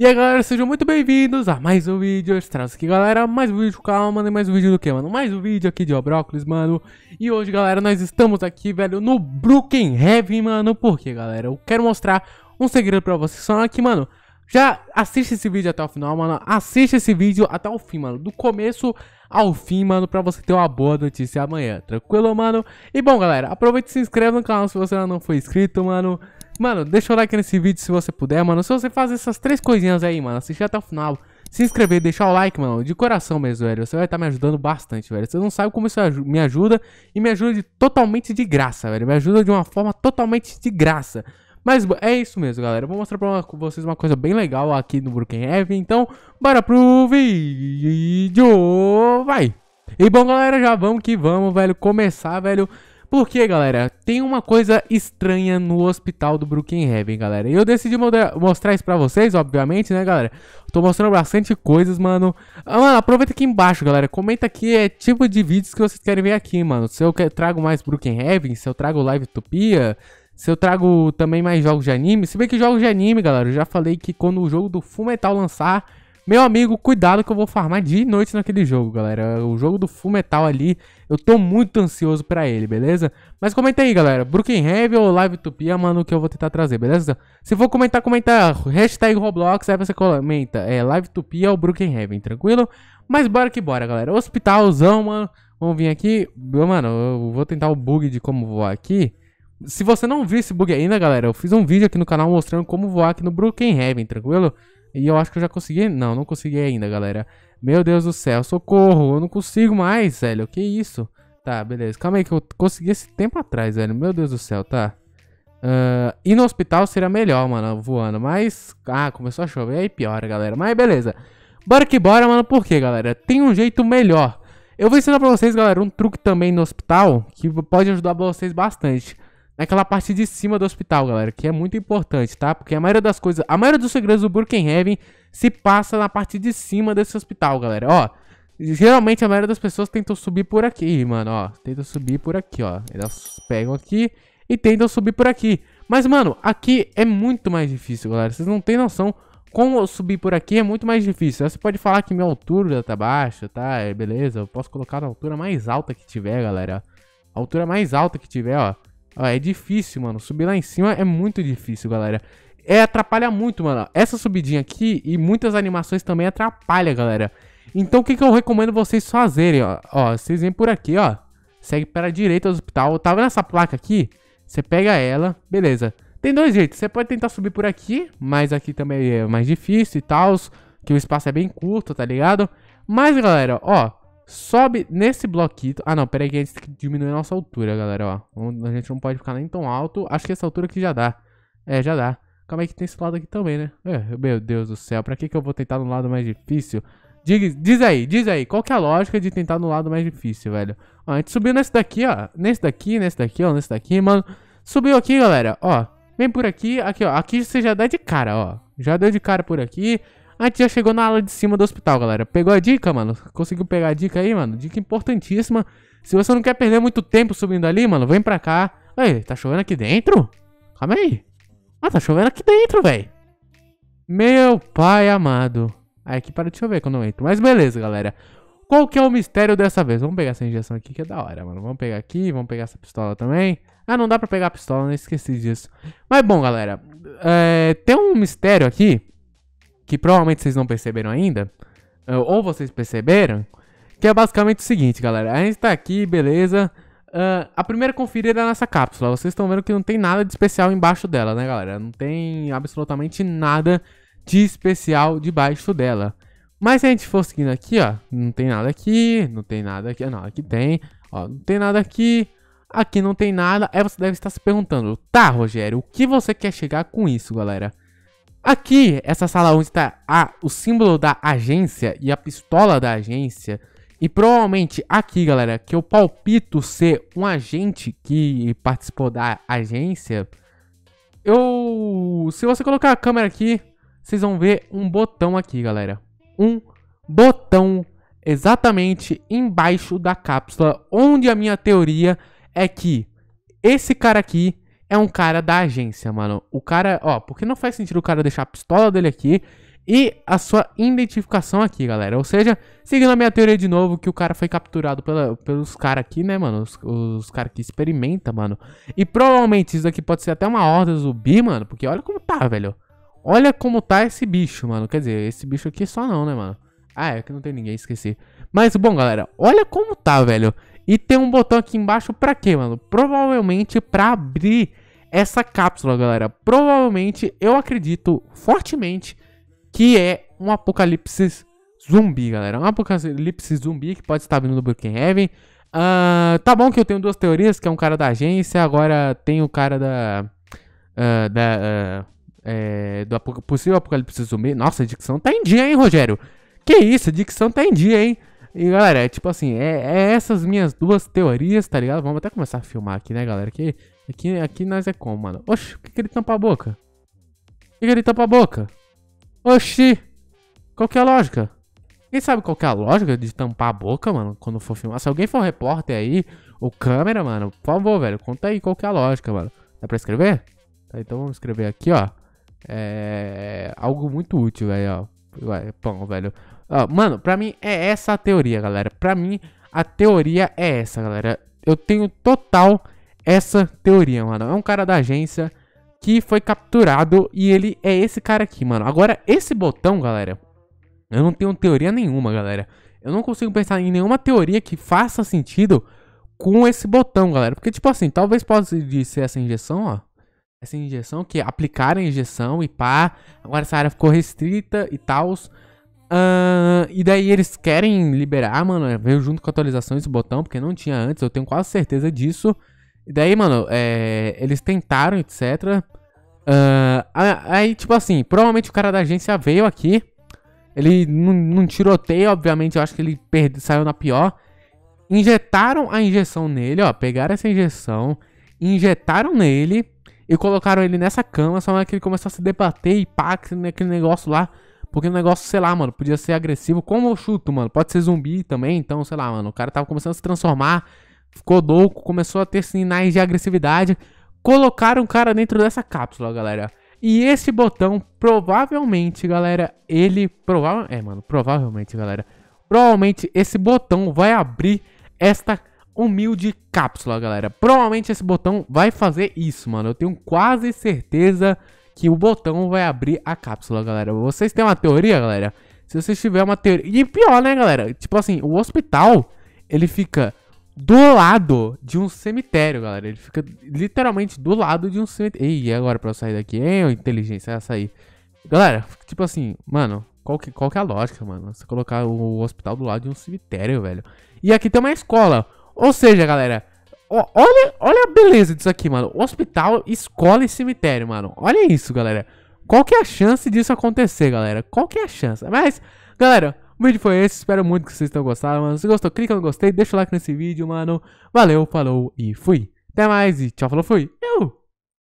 E aí galera, sejam muito bem-vindos a mais um vídeo, eu traz aqui galera, mais um vídeo, calma, mano, mais um vídeo do que, mano? Mais um vídeo aqui de Obrócolis, mano, e hoje galera, nós estamos aqui, velho, no Broken Heaven, mano, porque galera, eu quero mostrar um segredo pra vocês, só que, mano, já assiste esse vídeo até o final, mano, assiste esse vídeo até o fim, mano, do começo ao fim, mano, pra você ter uma boa notícia amanhã, tranquilo, mano? E bom, galera, aproveita e se inscreve no canal se você ainda não foi inscrito, mano, Mano, deixa o like nesse vídeo se você puder, mano. Se você fazer essas três coisinhas aí, mano, assistir até o final, se inscrever, deixar o like, mano, de coração mesmo, velho. Você vai estar tá me ajudando bastante, velho. Você não sabe como isso me ajuda e me ajuda de, totalmente de graça, velho. Me ajuda de uma forma totalmente de graça. Mas é isso mesmo, galera. Vou mostrar pra vocês uma coisa bem legal aqui no Broken Heavy. Então, bora pro vídeo. Vai! E bom, galera, já vamos que vamos, velho. Começar, velho. Porque, galera, tem uma coisa estranha no hospital do Brookhaven, galera. E eu decidi mostrar isso pra vocês, obviamente, né, galera? Tô mostrando bastante coisas, mano. Ah, mano, aproveita aqui embaixo, galera. Comenta aqui é tipo de vídeos que vocês querem ver aqui, mano. Se eu trago mais Brookhaven, se eu trago Live Utopia, se eu trago também mais jogos de anime. Se bem que jogos de anime, galera, eu já falei que quando o jogo do Metal lançar meu amigo, cuidado que eu vou farmar de noite naquele jogo, galera. O jogo do Full Metal ali, eu tô muito ansioso pra ele, beleza? Mas comenta aí, galera. Brooklyn Heavy ou Live Tupia, mano, que eu vou tentar trazer, beleza? Se for comentar, comenta hashtag Roblox, aí você comenta é, Live Tupia ou Brooklyn Heavy, tranquilo? Mas bora que bora, galera. Hospitalzão, mano. Vamos vir aqui. Mano, eu vou tentar o bug de como voar aqui. Se você não viu esse bug ainda, galera, eu fiz um vídeo aqui no canal mostrando como voar aqui no Broken Heaven, tranquilo? E eu acho que eu já consegui. Não, não consegui ainda, galera. Meu Deus do céu, socorro. Eu não consigo mais, velho. Que isso? Tá, beleza. Calma aí que eu consegui esse tempo atrás, velho. Meu Deus do céu, tá. Uh, ir no hospital seria melhor, mano, voando. Mas, ah, começou a chover. Aí piora, galera. Mas beleza. Bora que bora, mano. Por quê, galera? Tem um jeito melhor. Eu vou ensinar pra vocês, galera, um truque também no hospital que pode ajudar vocês bastante naquela parte de cima do hospital, galera, que é muito importante, tá? Porque a maioria das coisas, a maioria dos segredos do Brookhaven se passa na parte de cima desse hospital, galera. Ó, geralmente a maioria das pessoas tentam subir por aqui, mano, ó. Tentam subir por aqui, ó. Elas pegam aqui e tentam subir por aqui. Mas, mano, aqui é muito mais difícil, galera. Vocês não têm noção como subir por aqui é muito mais difícil. Você pode falar que minha altura tá baixa, tá? É, beleza, eu posso colocar na altura mais alta que tiver, galera. A altura mais alta que tiver, ó. Ó, é difícil, mano. Subir lá em cima é muito difícil, galera. É, atrapalha muito, mano. Essa subidinha aqui e muitas animações também atrapalha, galera. Então, o que, que eu recomendo vocês fazerem, ó? Ó, vocês vêm por aqui, ó. Segue para a direita do hospital. Tá vendo essa placa aqui? Você pega ela, beleza. Tem dois jeitos. Você pode tentar subir por aqui, mas aqui também é mais difícil e tal. Que o espaço é bem curto, tá ligado? Mas, galera, ó, Sobe nesse bloquito. Ah, não, peraí que a gente tem que diminuir a nossa altura, galera, ó. A gente não pode ficar nem tão alto. Acho que essa altura aqui já dá. É, já dá. Calma aí que tem esse lado aqui também, né? É, meu Deus do céu, pra que, que eu vou tentar no lado mais difícil? Diz, diz aí, diz aí, qual que é a lógica de tentar no lado mais difícil, velho? Ó, a gente subiu nesse daqui, ó. Nesse daqui, nesse daqui, ó, nesse daqui, mano. Subiu aqui, galera, ó. Vem por aqui, aqui, ó. Aqui você já dá de cara, ó. Já deu de cara por aqui. A já chegou na ala de cima do hospital, galera. Pegou a dica, mano? Conseguiu pegar a dica aí, mano? Dica importantíssima. Se você não quer perder muito tempo subindo ali, mano, vem pra cá. Ei, tá chovendo aqui dentro? Calma aí. Ah, tá chovendo aqui dentro, velho. Meu pai amado. Aí aqui para de chover quando eu entro. Mas beleza, galera. Qual que é o mistério dessa vez? Vamos pegar essa injeção aqui que é da hora, mano. Vamos pegar aqui, vamos pegar essa pistola também. Ah, não dá pra pegar a pistola, né? Esqueci disso. Mas bom, galera. É, tem um mistério aqui que provavelmente vocês não perceberam ainda, é, ou vocês perceberam, que é basicamente o seguinte, galera. A gente tá aqui, beleza. Uh, a primeira conferida é nessa cápsula. Vocês estão vendo que não tem nada de especial embaixo dela, né, galera? Não tem absolutamente nada de especial debaixo dela. Mas se a gente for seguindo aqui, ó, não tem nada aqui, não tem nada aqui, não, aqui tem, ó, não tem nada aqui, aqui não tem nada. Aí você deve estar se perguntando, tá, Rogério, o que você quer chegar com isso, galera? Aqui, essa sala onde está o símbolo da agência e a pistola da agência. E provavelmente aqui, galera, que eu palpito ser um agente que participou da agência. Eu... Se você colocar a câmera aqui, vocês vão ver um botão aqui, galera. Um botão exatamente embaixo da cápsula, onde a minha teoria é que esse cara aqui é um cara da agência, mano. O cara, ó, porque não faz sentido o cara deixar a pistola dele aqui e a sua identificação aqui, galera. Ou seja, seguindo a minha teoria de novo, que o cara foi capturado pela, pelos caras aqui, né, mano? Os, os caras que experimentam, mano. E provavelmente isso daqui pode ser até uma horda zumbi, mano. Porque olha como tá, velho. Olha como tá esse bicho, mano. Quer dizer, esse bicho aqui só não, né, mano? Ah, é que não tem ninguém, esqueci. Mas, bom, galera, olha como tá, velho. E tem um botão aqui embaixo pra quê, mano? Provavelmente pra abrir essa cápsula, galera. Provavelmente, eu acredito fortemente que é um apocalipse zumbi, galera. Um apocalipse zumbi que pode estar vindo do Broken Heaven. Uh, tá bom que eu tenho duas teorias, que é um cara da agência, agora tem o cara da... Uh, da uh, é, do possível apocalipse zumbi. Nossa, a dicção tá em dia, hein, Rogério? Que isso, a dicção tá em dia, hein? E galera, é tipo assim, é, é, essas minhas duas teorias, tá ligado? Vamos até começar a filmar aqui, né, galera? Que aqui, aqui nós é como, mano. Oxi, o que, que ele tampa a boca? O que, que ele tampa a boca? Oxi! Qual que é a lógica? Quem sabe qual que é a lógica de tampar a boca, mano, quando for filmar? Se alguém for repórter aí, ou câmera, mano, por favor, velho, conta aí qual que é a lógica, mano. Dá pra escrever? Tá, então vamos escrever aqui, ó. É... Algo muito útil, velho, ó. Ué, pão, velho. Ah, mano, pra mim é essa a teoria, galera. Pra mim, a teoria é essa, galera. Eu tenho total essa teoria, mano. É um cara da agência que foi capturado e ele é esse cara aqui, mano. Agora, esse botão, galera, eu não tenho teoria nenhuma, galera. Eu não consigo pensar em nenhuma teoria que faça sentido com esse botão, galera. Porque, tipo assim, talvez possa ser essa injeção, ó essa injeção, que é aplicaram a injeção e pá, agora essa área ficou restrita e tal. Uh, e daí eles querem liberar, mano, é, veio junto com a atualização esse botão, porque não tinha antes, eu tenho quase certeza disso. E daí, mano, é, eles tentaram, etc. Uh, aí, tipo assim, provavelmente o cara da agência veio aqui. Ele não tiroteia, obviamente, eu acho que ele perde, saiu na pior. Injetaram a injeção nele, ó. Pegaram essa injeção, injetaram nele. E colocaram ele nessa cama, só que ele começou a se debater e pá, aquele negócio lá. Porque o negócio, sei lá, mano, podia ser agressivo. Como eu chuto, mano? Pode ser zumbi também, então, sei lá, mano. O cara tava começando a se transformar, ficou louco, começou a ter sinais de agressividade. Colocaram o cara dentro dessa cápsula, galera. E esse botão, provavelmente, galera, ele... Provável... É, mano, provavelmente, galera. Provavelmente esse botão vai abrir esta humilde cápsula, galera. Provavelmente esse botão vai fazer isso, mano. Eu tenho quase certeza que o botão vai abrir a cápsula, galera. Vocês têm uma teoria, galera? Se vocês tiverem uma teoria... E pior, né, galera? Tipo assim, o hospital, ele fica do lado de um cemitério, galera. Ele fica literalmente do lado de um cemitério. e agora pra eu sair daqui? ô, inteligência, essa aí. Galera, tipo assim, mano, qual que, qual que é a lógica, mano? Você colocar o hospital do lado de um cemitério, velho. E aqui tem uma escola. Ou seja, galera, olha, olha a beleza disso aqui, mano. Hospital, escola e cemitério, mano. Olha isso, galera. Qual que é a chance disso acontecer, galera? Qual que é a chance? Mas, galera, o vídeo foi esse. Espero muito que vocês tenham gostado, mano. Se gostou, clica no gostei, deixa o like nesse vídeo, mano. Valeu, falou e fui. Até mais e tchau, falou, fui. Eu!